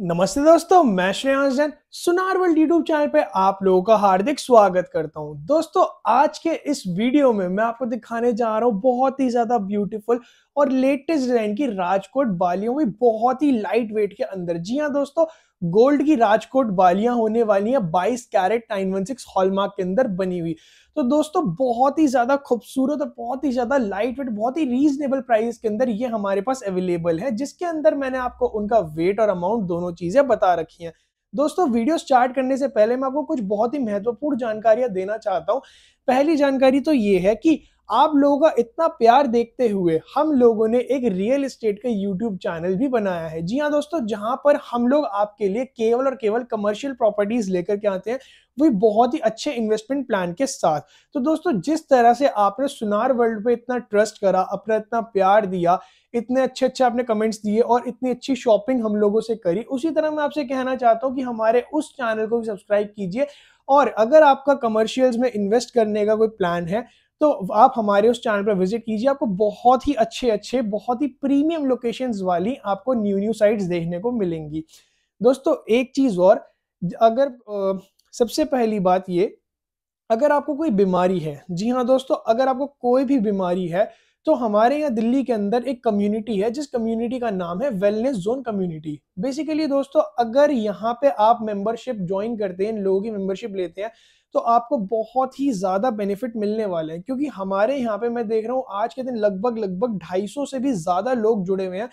नमस्ते दोस्तों मैं श्रेयांस जैन सुनार वर्ल्ड यूट्यूब चैनल पे आप लोगों का हार्दिक स्वागत करता हूं दोस्तों आज के इस वीडियो में मैं आपको दिखाने जा रहा हूं बहुत ही ज्यादा ब्यूटीफुल और लेटेस्ट डिजाइन की राजकोट बालियों में बहुत ही लाइट वेट के अंदर जी हाँ दोस्तों गोल्ड की राजकोट बालियां होने वाली हैं बाईस कैरेट सिक्स हॉलमार्क के अंदर बनी हुई तो दोस्तों बहुत ही ज्यादा खूबसूरत और बहुत ही ज्यादा लाइट वेट बहुत ही रीजनेबल प्राइस के अंदर ये हमारे पास अवेलेबल है जिसके अंदर मैंने आपको उनका वेट और अमाउंट दोनों चीजें बता रखी हैं दोस्तों वीडियो स्टार्ट करने से पहले मैं आपको कुछ बहुत ही महत्वपूर्ण जानकारियां देना चाहता हूँ पहली जानकारी तो ये है कि आप लोगों का इतना प्यार देखते हुए हम लोगों ने एक रियल इस्टेट का यूट्यूब चैनल भी बनाया है जी हाँ दोस्तों जहां पर हम लोग आपके लिए केवल और केवल कमर्शियल प्रॉपर्टीज लेकर के आते हैं वो बहुत ही अच्छे इन्वेस्टमेंट प्लान के साथ तो दोस्तों जिस तरह से आपने सुनार वर्ल्ड पे इतना ट्रस्ट करा अपना इतना प्यार दिया इतने अच्छे अच्छे आपने कमेंट्स दिए और इतनी अच्छी शॉपिंग हम लोगों से करी उसी तरह मैं आपसे कहना चाहता हूँ कि हमारे उस चैनल को भी सब्सक्राइब कीजिए और अगर आपका कमर्शियल्स में इन्वेस्ट करने का कोई प्लान है तो आप हमारे उस चैनल पर विजिट कीजिए आपको बहुत ही अच्छे अच्छे बहुत ही प्रीमियम लोकेशंस वाली आपको न्यू न्यू साइट्स देखने को मिलेंगी दोस्तों एक चीज़ और अगर सबसे पहली बात ये अगर आपको कोई बीमारी है जी हाँ दोस्तों अगर आपको कोई भी बीमारी है तो हमारे यहाँ दिल्ली के अंदर एक कम्युनिटी है जिस कम्युनिटी का नाम है वेलनेस जोन कम्युनिटी बेसिकली दोस्तों अगर यहाँ पे आप मेंबरशिप ज्वाइन करते हैं लोगों की मेंबरशिप लेते हैं तो आपको बहुत ही ज़्यादा बेनिफिट मिलने वाले हैं क्योंकि हमारे यहाँ पे मैं देख रहा हूँ आज के दिन लगभग लगभग 250 से भी ज़्यादा लोग जुड़े हुए हैं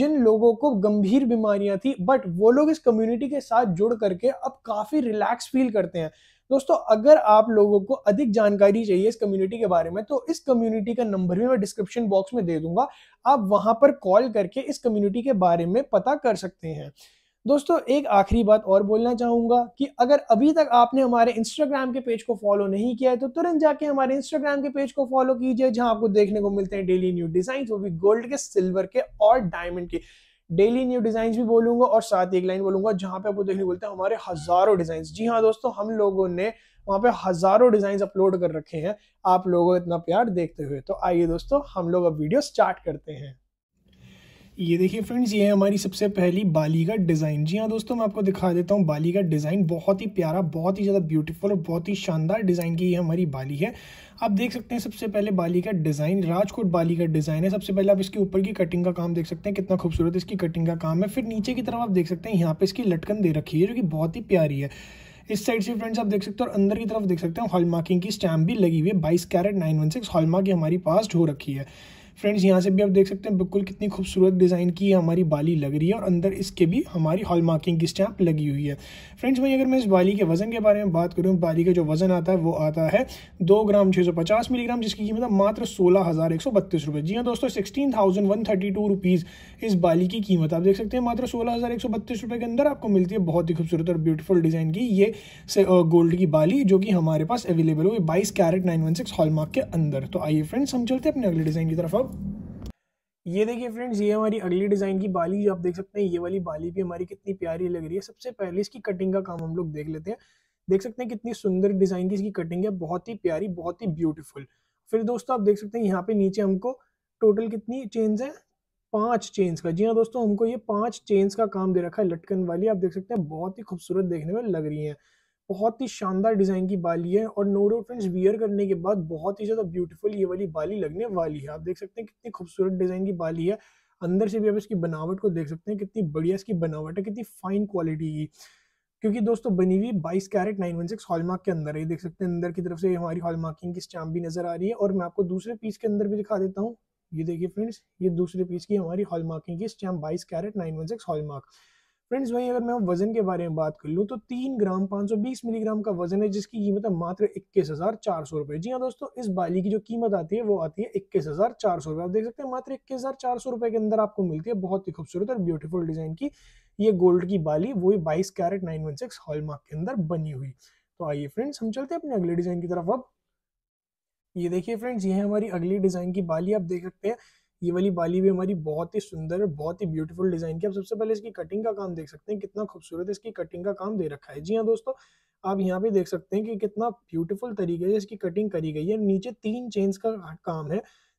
जिन लोगों को गंभीर बीमारियां थी बट वो लोग इस कम्युनिटी के साथ जुड़ करके अब काफ़ी रिलैक्स फील करते हैं दोस्तों अगर आप लोगों को अधिक जानकारी चाहिए इस कम्युनिटी के बारे में तो इस कम्युनिटी का नंबर भी मैं डिस्क्रिप्शन बॉक्स में दे दूंगा आप वहां पर कॉल करके इस कम्युनिटी के बारे में पता कर सकते हैं दोस्तों एक आखिरी बात और बोलना चाहूंगा कि अगर अभी तक आपने हमारे इंस्टाग्राम के पेज को फॉलो नहीं किया है तो तुरंत जाके हमारे इंस्टाग्राम के पेज को फॉलो कीजिए जहाँ आपको देखने को मिलते हैं डेली न्यू डिज़ाइन वो भी गोल्ड के सिल्वर के और डायमंड के डेली न्यू डिज़ाइन भी बोलूंगा और साथ ही एक लाइन बोलूंगा जहाँ पे आपको देखने को मिलते हैं हमारे हज़ारों डिज़ाइन जी हाँ दोस्तों हम लोगों ने वहाँ पे हज़ारों डिज़ाइन अपलोड कर रखे हैं आप लोगों इतना प्यार देखते हुए तो आइए दोस्तों हम लोग अब वीडियो स्टार्ट करते हैं ये देखिए फ्रेंड्स ये है हमारी सबसे पहली बाली का डिज़ाइन जी हाँ दोस्तों मैं आपको दिखा देता हूँ बाली का डिज़ाइन बहुत ही प्यारा बहुत ही ज़्यादा ब्यूटीफुल और बहुत ही शानदार डिज़ाइन की ये हमारी बाली है आप देख सकते हैं सबसे पहले बाली का डिज़ाइन राजकोट बाली का डिज़ाइन है सबसे पहले आप इसके ऊपर की कटिंग का काम देख सकते हैं कितना खूबसूरत इसकी कटिंग का काम है फिर नीचे की तरफ आप देख सकते हैं यहाँ पे इसकी लटकन दे रखी है जो कि बहुत ही प्यारी है इस साइड से फ्रेंड्स आप देख सकते हो और अंदर की तरफ देख सकते हैं हॉलमार्किंग की स्टैम्प भी लगी हुई है बाईस carat nine one six hallmark हमारी पास हो रखी है फ्रेंड्स यहाँ से भी आप देख सकते हैं बिल्कुल कितनी खूबसूरत डिज़ाइन की हमारी बाली लग रही है और अंदर इसके भी हमारी हॉल मार्किंग की स्टैंप लगी हुई है फ्रेंड्स वहीं अगर मैं इस बाली के वज़न के बारे में बात करूँ बाली का जो वज़न आता है वो आता है दो ग्राम छः सौ पचास मिलीग्राम जिसकी कीमत मात्र सोलह हज़ार एक सौ बत्तीस रुपये जी हाँ दोस्तों sixteen thousand one thirty two rupees इस बाली की कीमत आप देख सकते हैं मात्र सोलह हज़ार एक सौ बत्तीस रुपये के अंदर आपको मिलती है बहुत ही खूबसूरत और ब्यूटीफुल डिज़ाइन की ये गोल्ड की बाली जो कि हमारे पास अवेलेबल हुई बाईस carat nine one six hallmark के अंदर तो आइए फ्रेंड्स हम चलते हैं अपने अगले डिज़ाइन की तरफ अब ये देखिए फ्रेंड्स ये हमारी अगली डिज़ाइन की बाली जो आप देख सकते हैं ये वाली बाली भी हमारी कितनी प्यारी लग रही है सबसे पहले इसकी कटिंग का काम हम लोग देख लेते हैं देख सकते हैं कितनी सुंदर डिज़ाइन की इसकी कटिंग है बहुत ही प्यारी बहुत ही ब्यूटीफुल फिर दोस्तों आप देख सकते हैं यहाँ पे नीचे हमको टोटल कितनी चेन्स है पांच चेन्स का जी हाँ दोस्तों हमको ये पांच चेन्स का काम दे रखा है लटकन वाली आप देख सकते हैं बहुत ही खूबसूरत देखने में लग रही है बहुत ही शानदार डिज़ाइन की बाली है और नोरो फ्रेंड्स वियर करने के बाद बहुत ही ज़्यादा ब्यूटीफुल ये वाली बाली लगने वाली है आप देख सकते हैं कितनी खूबसूरत डिज़ाइन की बाली है अंदर से भी आप इसकी बनावट को देख सकते हैं कितनी बढ़िया इसकी बनावट है कितनी फाइन क्वालिटी की क्योंकि दोस्तों बनी हुई बाईस carat nine one six hallmark के अंदर है देख सकते हैं अंदर की तरफ से हमारी हॉलमार्किंग की स्टैम्प भी नजर आ रही है और मैं आपको दूसरे पीस के अंदर भी दिखा देता हूँ ये देखिए फ्रेंड्स ये दूसरे पीस की हमारी हॉलमार्किंग की स्टैम्प बाईस carat nine one six hallmark friends वहीं अगर मैं वजन के बारे में बात कर लूँ तो तीन ग्राम पाँच सौ बीस मिलीग्राम का वजन है जिसकी कीमत है मात्र इक्कीस हज़ार चार सौ रुपये जी हाँ दोस्तों इस बाली की जो कीमत आती है वो आती है इक्कीस हज़ार चार सौ रुपये आप देख सकते हैं मात्र इक्कीस हज़ार चार सौ रुपये के अंदर आपको मिलती है बहुत ही खूबसूरत और ब्यूटीफुल डिज़ाइन की ये गोल्ड की बाली वही बाईस carat nine one six hallmark के अंदर बनी हुई तो आइए फ्रेंड्स हम चलते हैं अपने अगले डिज़ाइन की तरफ अब ये देखिए फ्रेंड्स ये है हमारी अगली डिज़ाइन की बाली आप देख सकते हैं ये वाली बाली भी हमारी बहुत ही सुंदर है बहुत ही ब्यूटीफुल डिज़ाइन की आप सबसे पहले इसकी कटिंग का काम देख सकते हैं कितना खूबसूरत इसकी कटिंग का काम दे रखा है जी हाँ दोस्तों आप यहाँ पे देख सकते हैं कि कितना ब्यूटीफुल तरीके से इसकी कटिंग करी गई है नीचे तीन चेन्स का काम है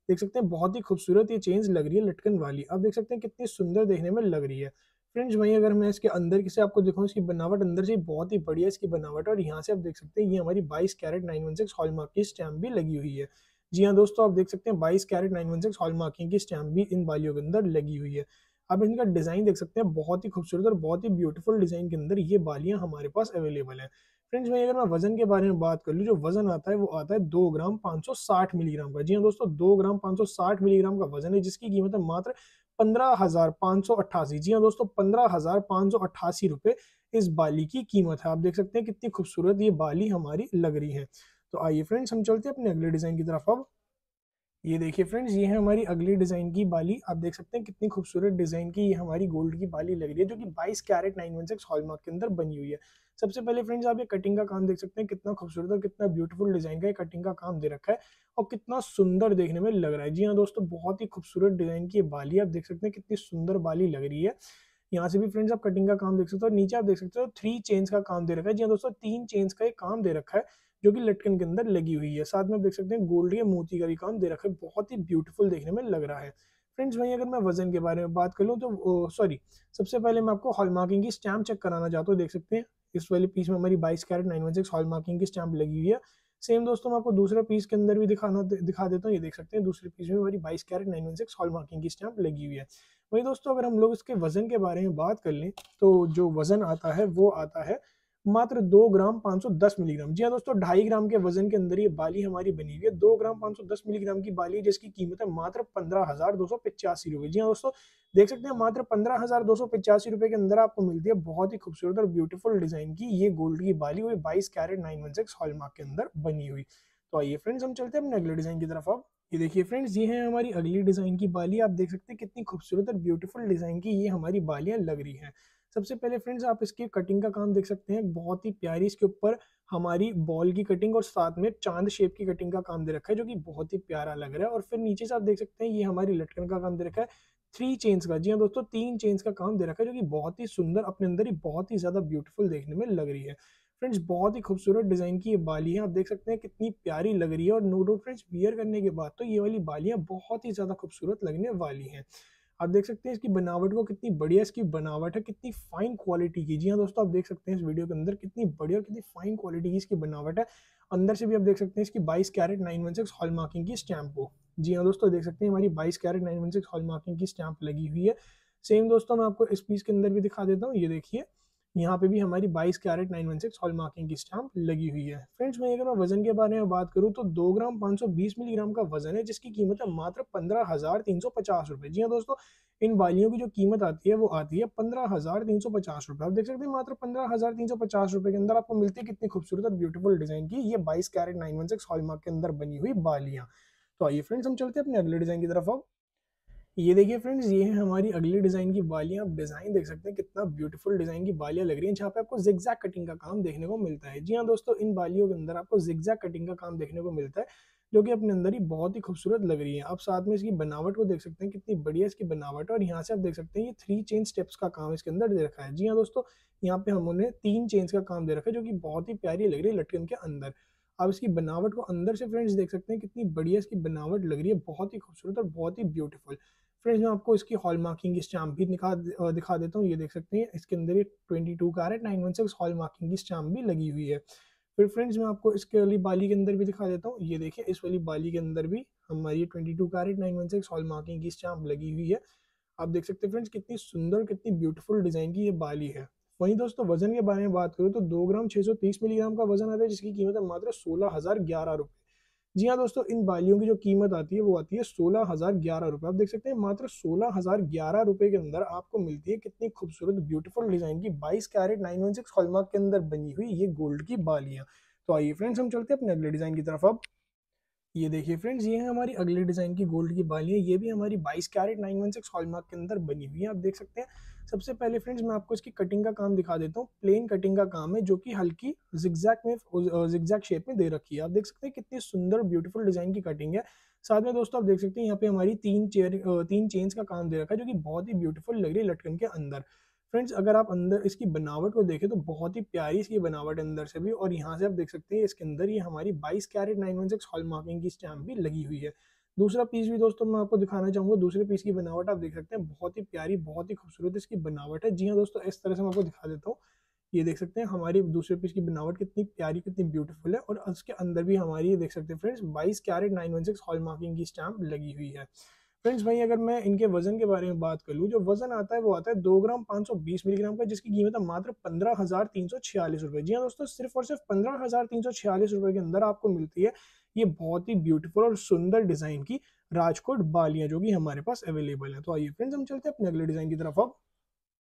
देख सकते हैं बहुत ही खूबसूरत ये चेन्स लग रही है लटकन वाली आप देख सकते हैं कितनी सुंदर देखने में लग रही है फ्रेंड्स वहीं अगर मैं इसके अंदर किसे आपको दिखाऊँ इसकी बनावट अंदर से बहुत ही बढ़िया इसकी बनावट और यहाँ से आप देख सकते हैं ये हमारी बाईस carat nine one six hallmark की स्टैम्प भी लगी हुई है जी हाँ दोस्तों आप देख सकते हैं बाईस carat nine one six hallmarking की स्टैम्प भी इन बालियों के अंदर लगी हुई है आप इनका डिज़ाइन देख सकते हैं बहुत ही खूबसूरत और बहुत ही ब्यूटीफुल डिज़ाइन के अंदर ये बालियां हमारे पास अवेलेबल है फ्रेंड्स में अगर मैं वजन के बारे में बात कर लूँ जो वजन आता है वो आता है दो ग्राम पाँच सौ साठ मिलीग्राम का जी हाँ दोस्तों दो ग्राम पाँच सौ साठ मिलीग्राम का वजन है जिसकी कीमत है मात्र पंद्रह हजार पाँच सौ अट्ठासी जी हाँ दोस्तों पंद्रह हजार पाँच सौ अट्ठासी रुपये इस बाली की कीमत है आप देख सकते हैं कितनी खूबसूरत ये बाली हमारी लग रही है तो आइए फ्रेंड्स हम चलते हैं अपने अगले डिज़ाइन की तरफ अब ये देखिए फ्रेंड्स ये है हमारी अगली डिज़ाइन की बाली आप देख सकते हैं कितनी खूबसूरत डिज़ाइन की ये हमारी गोल्ड की बाली लग रही है जो कि 22 कैरेट 916 हॉलमार्क के अंदर बनी हुई है सबसे पहले फ्रेंड्स आप ये कटिंग का काम देख सकते हैं कितना खूबसूरत और कितना ब्यूटीफुल डिज़ाइन का ये कटिंग का काम दे रखा है और कितना सुंदर देखने में लग रहा है जी हाँ दोस्तों बहुत ही खूबसूरत डिज़ाइन की बाली आप देख सकते हैं कितनी सुंदर बाली लग रही है यहाँ से भी फ्रेंड्स आप कटिंग का काम देख सकते हो नीचे आप देख सकते हो थ्री चेन्स का काम दे रखा है जी हाँ दोस्तों तीन चेन्स का एक काम दे रखा है जो कि लटकन के अंदर लगी हुई है साथ में आप देख सकते हैं गोल्ड या मोती का भी काम दे रखा है बहुत ही ब्यूटीफुल देखने में लग रहा है फ्रेंड्स वहीं अगर मैं वजन के बारे में बात कर लूँ तो सॉरी सबसे पहले मैं आपको हॉल मार्किंग की स्टैम्प चेक कराना चाहता हूँ देख सकते हैं इस वाली पीस में हमारी बाईस carat nine one six hallmarking की स्टैम्प लगी हुई है सेम दोस्तों मैं आपको दूसरे पीस के अंदर भी दिखाना दिखा देता हूँ ये देख सकते हैं दूसरे पीस में हमारी बाईस carat nine one six hallmarking की स्टैम्प लगी हुई है वही दोस्तों अगर हम लोग इसके वजन के बारे में बात कर लें तो जो वजन आता है वो आता है मात्र दो ग्राम सौ दस मिलीग्राम जी हाँ दोस्तों ढाई ग्राम के वजन के अंदर ये बाली हमारी बनी हुई है दो ग्राम सौ दस मिलीग्राम की बाली है जिसकी कीमत है मात्र पंद्रह हजार दो सौ पिचासी रुपए जी हाँ दोस्तों देख सकते हैं मात्र पंद्रह हजार दो सौ पिचासी रुपए के अंदर आपको मिलती है बहुत ही खूबसूरत और ब्यूटीफुल डिजाइन की ये गोल्ड की बाली हुई बाईस carat nine one six hallmark के अंदर बनी हुई तो आइए फ्रेंड्स हम चलते हैं अपने अगले डिजाइन की तरफ अब ये देखिए फ्रेंड्स ये है हमारी अगली डिजाइन की बाली आप देख सकते हैं कितनी खूबसूरत और ब्यूटीफुल डिजाइन की ये हमारी बालियां लग रही हैं सबसे पहले फ्रेंड्स आप इसके कटिंग का काम देख सकते हैं बहुत ही प्यारी इसके ऊपर हमारी बॉल की कटिंग और साथ में चांद शेप की कटिंग का काम दे रखा है जो कि बहुत ही प्यारा लग रहा है और फिर नीचे से आप देख सकते हैं ये हमारी लटकन का काम दे रखा है थ्री चेन्स का जी हाँ दोस्तों तीन चेन्स का काम दे रखा है जो कि बहुत ही सुंदर अपने अंदर ही बहुत ही ज़्यादा ब्यूटीफुल देखने में लग रही है फ्रेंड्स बहुत ही खूबसूरत डिज़ाइन की ये बालियां आप देख सकते हैं कितनी प्यारी लग रही है और नो डाउट फ्रेंड्स वियर करने के बाद तो ये वाली बालियाँ बहुत ही ज़्यादा खूबसूरत लगने वाली हैं आप देख सकते हैं इसकी बनावट को कितनी बढ़िया इसकी बनावट है कितनी फाइन क्वालिटी की जी हाँ दोस्तों आप देख सकते हैं इस वीडियो के अंदर कितनी बढ़िया और कितनी फाइन क्वालिटी की इसकी बनावट है अंदर से भी आप देख सकते हैं इसकी बाईस carat nine one six hallmarking की स्टैंप को जी हाँ दोस्तों देख सकते हैं हमारी बाईस carat nine one six hallmarking की स्टैंप लगी हुई है सेम दोस्तों मैं आपको इस पीस के अंदर भी दिखा देता हूँ ये देखिए यहाँ पे भी हमारी 22 कैरेट 916 हॉल मार्किंग की स्टाम्प लगी हुई है फ्रेंड्स वहीं अगर मैं वजन के बारे में बात करूँ तो दो ग्राम 520 मिलीग्राम का वजन है जिसकी कीमत है मात्र पंद्रह हज़ार तीन सौ पचास रुपये जी हाँ दोस्तों इन बालियों की जो कीमत आती है वो आती है पंद्रह हज़ार तीन सौ पचास रुपये आप देख सकते हैं मात्र पंद्रह हज़ार तीन सौ पचास रुपये के अंदर आपको मिलती है कितनी खूबसूरत और ब्यूटीफुल डिज़ाइन की ये बाईस carat nine one six hallmark के अंदर बनी हुई बालियाँ तो आइए फ्रेंड्स हम चलते हैं अपने अगले डिज़ाइन की तरफ अब ये देखिए फ्रेंड्स ये है हमारी अगली डिज़ाइन की बालियां आप डिज़ाइन देख सकते हैं कितना ब्यूटीफुल डिज़ाइन की बालियां लग रही हैं जहाँ पे आपको जिग्जैक कटिंग का काम देखने को मिलता है जी हाँ दोस्तों इन बालियों के अंदर आपको जिग्जैक कटिंग का काम देखने को मिलता है जो कि अपने अंदर ही बहुत ही खूबसूरत लग रही है आप साथ में इसकी बनावट को देख सकते हैं कितनी बढ़िया इसकी बनावट और यहाँ से आप देख सकते हैं ये थ्री चेन स्टेप्स का काम इसके अंदर दे रखा है जी हाँ दोस्तों यहाँ पे हम उन्हें तीन चेन्स का काम दे रखा है जो कि बहुत ही प्यारी लग रही है लटकन के अंदर आप इसकी बनावट को अंदर से फ्रेंड्स देख सकते हैं कितनी बढ़िया इसकी बनावट लग रही है बहुत ही खूबसूरत और बहुत ही ब्यूटीफुल फ्रेंड्स मैं आपको इसकी हॉल मार्किंग की स्टाम्प भी दिखा दिखा देता हूँ ये देख सकते हैं इसके अंदर एक twenty two carat nine one six hallmarking की स्टाम्प भी लगी हुई है फिर फ्रेंड्स मैं आपको इसके वाली बाली के अंदर भी दिखा देता हूँ ये देखिए इस वाली बाली के अंदर भी हमारी twenty two carat nine one six hallmarking की स्टाम्प लगी हुई है आप देख सकते हैं फ्रेंड्स कितनी सुंदर कितनी ब्यूटीफुल डिज़ाइन की ये बाली है वहीं दोस्तों वजन के बारे में बात करूँ तो दो ग्राम 630 मिलीग्राम का वजन आता है जिसकी कीमत है मात्र सोलह हज़ार ग्यारह रुपये जी हाँ दोस्तों इन बालियों की जो कीमत आती है वो आती है सोलह हज़ार ग्यारह रुपये आप देख सकते हैं मात्र सोलह हज़ार ग्यारह रुपये के अंदर आपको मिलती है कितनी खूबसूरत ब्यूटीफुल डिज़ाइन की बाईस carat nine one six hallmark के अंदर बनी हुई ये गोल्ड की बालियाँ तो आइए फ्रेंड्स हम चलते हैं अपने अगले डिज़ाइन की तरफ अब ये देखिए फ्रेंड्स ये है हमारी अगले डिज़ाइन की गोल्ड की बालियाँ ये भी हमारी बाईस कैरेट सिक्स हॉलमार्क के अंदर बनी हुई है आप देख सकते हैं सबसे पहले फ्रेंड्स मैं आपको इसकी कटिंग का काम दिखा देता हूँ प्लेन कटिंग का काम है जो कि हल्की जिक्जैक में जिक्जैक शेप में दे रखी है आप देख सकते हैं कितनी सुंदर ब्यूटीफुल डिजाइन की कटिंग है साथ में दोस्तों आप देख सकते हैं यहाँ पे हमारी तीन चेयर तीन चेन्स का काम दे रखा है जो कि बहुत ही ब्यूटीफुल लग रही है लटकन के अंदर फ्रेंड्स अगर आप अंदर इसकी बनावट को देखें तो बहुत ही प्यारी इसकी बनावट अंदर से भी और यहाँ से आप देख सकते हैं इसके अंदर ये हमारी 22 कैरेट 916 हॉल मार्किंग की स्टैम्प भी लगी हुई है दूसरा पीस भी दोस्तों मैं आपको दिखाना चाहूंगा दूसरे पीस की बनावट आप देख सकते हैं बहुत ही प्यारी बहुत ही खूबसूरत इसकी बनावट है जी हाँ दोस्तों इस तरह से मैं आपको दिखा देता हूँ ये देख सकते हैं हमारी दूसरे पीस की बनावट कितनी प्यारी कितनी ब्यूटीफुल है और उसके अंदर भी हमारी ये देख सकते हैं फ्रेंड्स बाईस carat nine one six hallmarking की स्टैम्प लगी हुई है फ्रेंड्स भाई अगर मैं इनके वजन के बारे में बात कर लूँ जो वजन आता है वो आता है दो ग्राम पाँच सौ बीस मिलीग्राम का जिसकी कीमत है मात्र पंद्रह हज़ार तीन सौ छियालीस रुपये जी हाँ दोस्तों सिर्फ और सिर्फ पंद्रह हज़ार तीन सौ छियालीस रुपये के अंदर आपको मिलती है ये बहुत ही ब्यूटीफुल और सुंदर डिज़ाइन की राजकोट बालियां जो कि हमारे पास अवेलेबल है तो आइए फ्रेंड्स हम चलते हैं अपने अगले डिज़ाइन की तरफ अब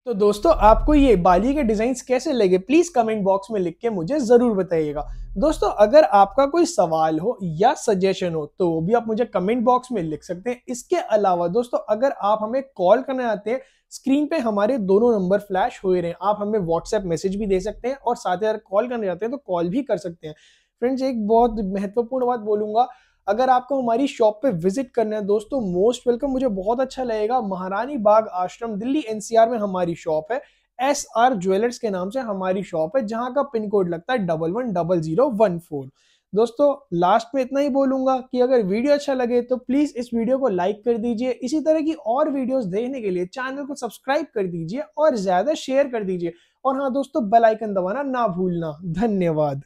तो दोस्तों आपको ये बाली के डिजाइन कैसे लगे प्लीज़ कमेंट बॉक्स में लिख के मुझे ज़रूर बताइएगा दोस्तों अगर आपका कोई सवाल हो या सजेशन हो तो वो भी आप मुझे कमेंट बॉक्स में लिख सकते हैं इसके अलावा दोस्तों अगर आप हमें कॉल करने आते हैं स्क्रीन पे हमारे दोनों नंबर फ्लैश हुए रहे हैं आप हमें व्हाट्सएप मैसेज भी दे सकते हैं और साथ ही अगर कॉल करने जाते हैं तो कॉल भी कर सकते हैं फ्रेंड्स एक बहुत महत्वपूर्ण बात बोलूंगा अगर आपको हमारी शॉप पे विजिट करना है दोस्तों मोस्ट वेलकम मुझे बहुत अच्छा लगेगा महारानी बाग आश्रम दिल्ली एनसीआर में हमारी शॉप है एस आर ज्वेलर्स के नाम से हमारी शॉप है जहां का पिन कोड लगता है double one double zero one four दोस्तों लास्ट में इतना ही बोलूंगा कि अगर वीडियो अच्छा लगे तो प्लीज इस वीडियो को लाइक कर दीजिए इसी तरह की और वीडियोस देखने के लिए चैनल को सब्सक्राइब कर दीजिए और ज्यादा शेयर कर दीजिए और हाँ दोस्तों बेल आइकन दबाना ना भूलना धन्यवाद